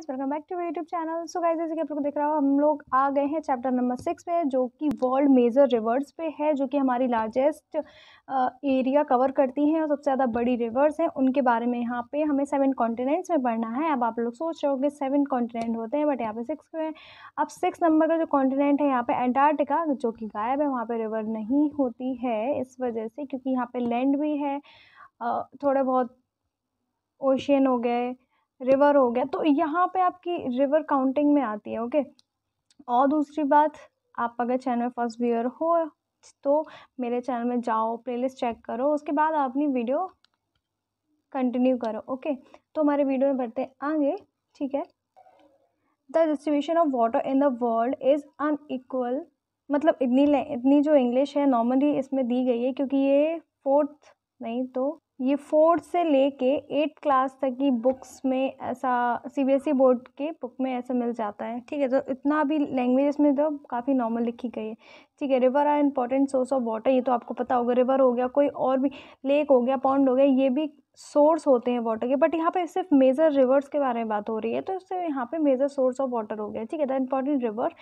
Guys welcome back to YouTube channel so guys जैसे कि आप लोग देख रहा हो हम लोग आ गए हैं चैप्टर नंबर सिक्स पे जो कि वर्ल्ड मेजर रिवर्स पे है जो कि हमारी लार्जेस्ट एरिया कवर करती हैं और सबसे ज़्यादा बड़ी रिवर्स हैं उनके बारे में यहाँ पे हमें सेवन कॉन्टिनेंट्स में पढ़ना है अब आप लोग सोच रहे हो कि सेवन कॉन्टिनेंट होते हैं बट यहाँ पे सिक्स हैं अब सिक्स नंबर का जो कॉन्टिनेंट है यहाँ पर एंटार्टिका जो कि गायब है वहाँ पर रिवर नहीं होती है इस वजह से क्योंकि यहाँ पर लैंड भी है थोड़े बहुत ओशियन हो गए रिवर हो गया तो यहाँ पे आपकी रिवर काउंटिंग में आती है ओके और दूसरी बात आप अगर चैनल फर्स्ट व्यूअर हो तो मेरे चैनल में जाओ प्लेलिस्ट चेक करो उसके बाद अपनी वीडियो कंटिन्यू करो ओके तो हमारे वीडियो में बढ़ते आगे ठीक है the distribution of water in the world is unequal मतलब इतनी इतनी जो इंग्लिश है नॉर्मली इसमें दी गई है क्योंकि ये फोर्थ नहीं तो ये फोर्थ से लेके एट क्लास तक की बुक्स में ऐसा सीबीएसई बोर्ड e के बुक में ऐसा मिल जाता है ठीक है तो इतना भी लैंग्वेज में तो काफ़ी नॉर्मल लिखी गई है ठीक है river are important source of water ये तो आपको पता होगा रिवर हो गया कोई और भी लेक हो गया पॉन्ड हो गया ये भी सोर्स होते हैं वाटर के बट यहाँ पर सिर्फ मेजर रिवर्स के बारे में बात हो रही है तो इससे यहाँ पर मेजर सोर्स ऑफ वाटर हो गया ठीक है the important river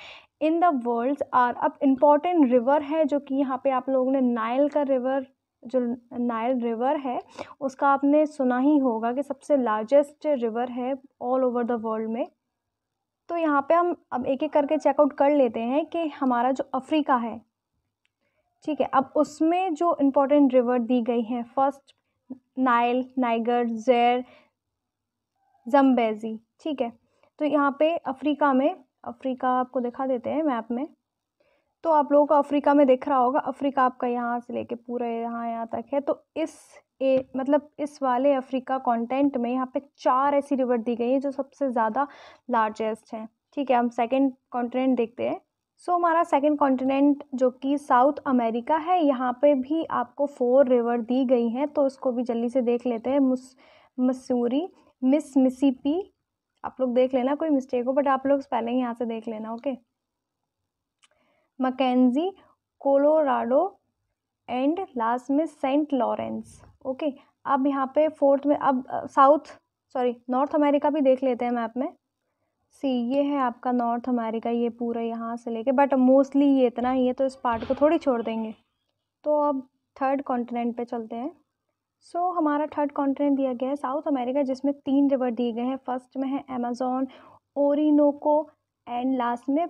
in the world are अब इम्पॉर्टेंट रिवर है जो कि यहाँ पर आप लोगों ने नायल का रिवर जो नायल रिवर है उसका आपने सुना ही होगा कि सबसे लार्जेस्ट रिवर है ऑल ओवर द वर्ल्ड में तो यहाँ पे हम अब एक एक करके चेकआउट कर लेते हैं कि हमारा जो अफ्रीका है ठीक है अब उसमें जो इम्पोर्टेंट रिवर दी गई हैं first Nile Niger Zaire Zambezi ठीक है तो यहाँ पे अफ्रीका में अफ्रीका आपको दिखा देते हैं मैप में तो आप लोगों को अफ्रीका में दिख रहा होगा अफ्रीका आपका यहाँ से लेके पूरे यहाँ यहाँ तक है तो इस ए मतलब इस वाले अफ्रीका कॉन्टेंट में यहाँ पे चार ऐसी रिवर दी गई हैं जो सबसे ज़्यादा लार्जेस्ट हैं ठीक है हम सेकंड कॉन्टिनेंट देखते हैं सो so, हमारा सेकंड कॉन्टिनेंट जो कि साउथ अमेरिका है यहाँ पे भी आपको फोर रिवर दी गई हैं तो उसको भी जल्दी से देख लेते हैं मुस मसूरी मिस मिसिपी आप लोग देख लेना कोई मिस्टेक हो बट आप लोग स्पेलिंग यहाँ से देख लेना okay okay? Mackenzie Colorado and last में सेंट लॉरेंस ओके अब यहाँ पे फोर्थ में अब साउथ सॉरी नॉर्थ अमेरिका भी देख लेते हैं मैप में सी ये है आपका नॉर्थ अमेरिका ये पूरा यहाँ से लेके बट मोस्टली ये इतना ही है तो इस पार्ट को थोड़ी छोड़ देंगे तो अब थर्ड कॉन्टिनेंट पे चलते हैं सो so, हमारा थर्ड कॉन्टिनेंट दिया गया है साउथ अमेरिका जिसमें तीन रिवर दिए गए हैं फर्स्ट में है अमेजोन ओरिनोको एंड लास्ट में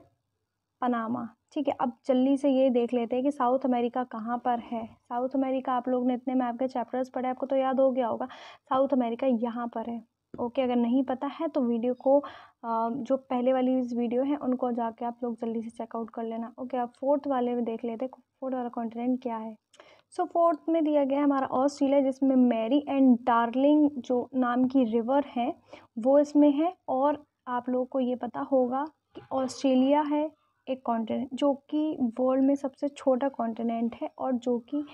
पनामा ठीक है अब जल्दी से ये देख लेते हैं कि साउथ अमेरिका कहाँ पर है साउथ अमेरिका आप लोग ने इतने मैप के चैप्टर्स पढ़े आपको तो याद हो गया होगा साउथ अमेरिका यहाँ पर है ओके अगर नहीं पता है तो वीडियो को जो पहले वाली वीडियो है उनको जाके आप लोग जल्दी से चेकआउट कर लेना ओके आप फोर्थ वाले में देख लेते हैं फोर्थ वाला कॉन्टिनेंट क्या है सो so, फोर्थ में दिया गया है हमारा ऑस्ट्रेलिया जिसमें मैरी एंड डार्लिंग जो नाम की रिवर है वो इसमें है और आप लोगों को ये पता होगा कि ऑस्ट्रेलिया है एक कॉन्टिनेंट जो कि वर्ल्ड में सबसे छोटा कॉन्टिनेंट है और जो कि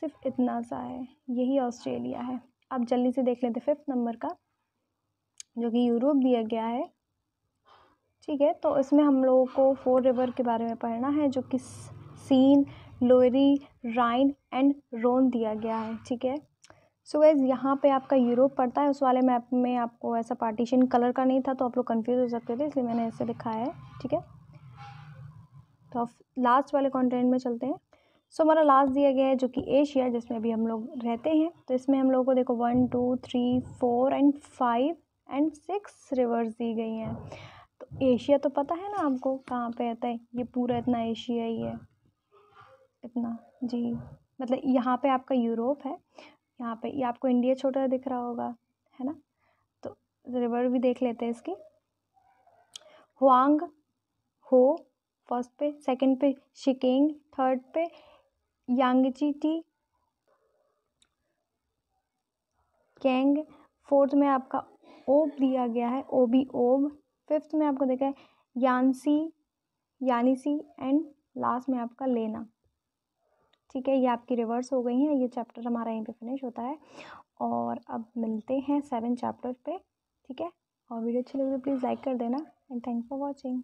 सिर्फ इतना सा है यही ऑस्ट्रेलिया है आप जल्दी से देख लेते फिफ्थ नंबर का जो कि यूरोप दिया गया है ठीक है तो इसमें हम लोगों को फोर रिवर के बारे में पढ़ना है जो कि सीन लोरी राइन एंड रोन दिया गया है ठीक है सो so यहाँ पे आपका यूरोप पड़ता है उस वाले मैप में आपको ऐसा पार्टीशन कलर का नहीं था तो आप लोग कन्फ्यूज़ हो सकते थे इसलिए मैंने ऐसे लिखा है ठीक है तो अब लास्ट वाले कॉन्टिनेंट में चलते हैं सो so, हमारा लास्ट दिया गया है जो कि एशिया जिसमें अभी हम लोग रहते हैं तो इसमें हम लोगों को देखो one two three four and five and six rivers दी गई हैं तो एशिया तो पता है ना आपको कहाँ पे रहता है ये पूरा इतना एशिया ही है इतना जी मतलब यहाँ पे आपका यूरोप है यहाँ पे ये आपको इंडिया छोटा दिख रहा होगा है ना तो रिवर भी देख लेते हैं इसकी हुआंग हो फर्स्ट पे सेकंड पे शिकेंग थर्ड पे यांगची टी कैंग फोर्थ में आपका ओब दिया गया है ओ बी ओब फिफ्थ में आपको देखा है यानसी यानीसी एंड लास्ट में आपका लेना ठीक है ये आपकी रिवर्स हो गई हैं ये चैप्टर हमारा यहीं पे फिनिश होता है और अब मिलते हैं सेवन चैप्टर पे ठीक है और वीडियो अच्छी लगी तो प्लीज़ लाइक कर देना एंड थैंक फॉर वॉचिंग